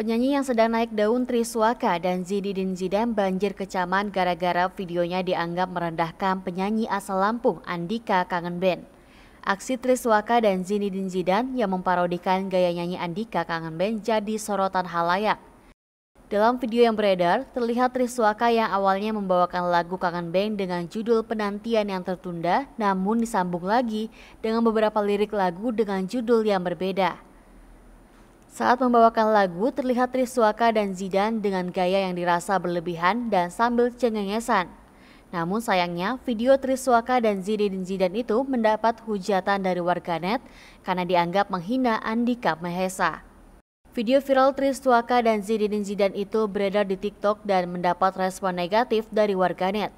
Penyanyi yang sedang naik daun Triswaka dan Zididin Zidan banjir kecaman gara-gara videonya dianggap merendahkan penyanyi asal Lampung Andika Kangen Aksi Triswaka dan Zinedine Zidan yang memparodikan gaya nyanyi Andika Kangen jadi sorotan halayak. Dalam video yang beredar, terlihat Triswaka yang awalnya membawakan lagu Kangen dengan judul Penantian yang Tertunda, namun disambung lagi dengan beberapa lirik lagu dengan judul yang berbeda. Saat membawakan lagu, terlihat Triswaka dan Zidan dengan gaya yang dirasa berlebihan dan sambil cengengesan. Namun sayangnya, video Triswaka dan Zidin Zidan itu mendapat hujatan dari warganet karena dianggap menghina Andika Mahesa. Video viral Triswaka dan Zidin Zidan itu beredar di TikTok dan mendapat respon negatif dari warganet.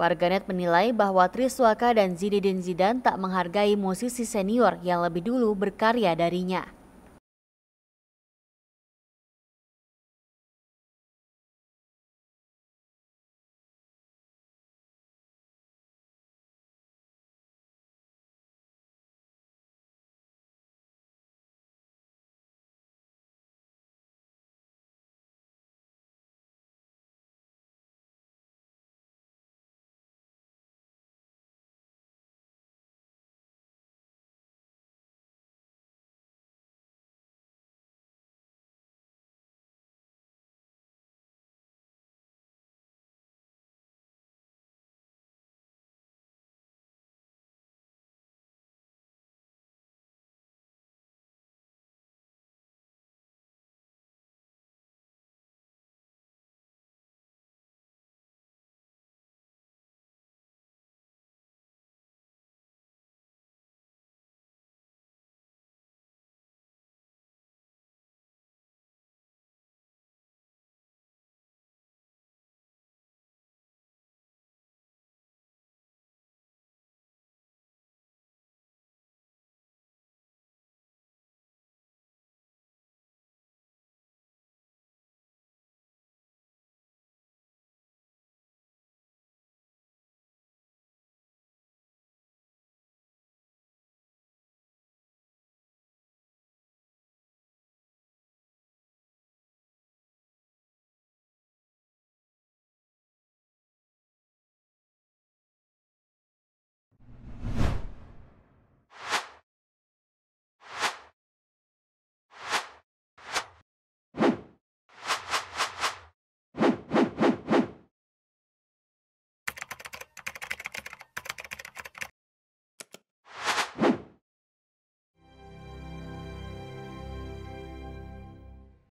Warganet menilai bahwa Triswaka dan Zidin Zidan tak menghargai musisi senior yang lebih dulu berkarya darinya.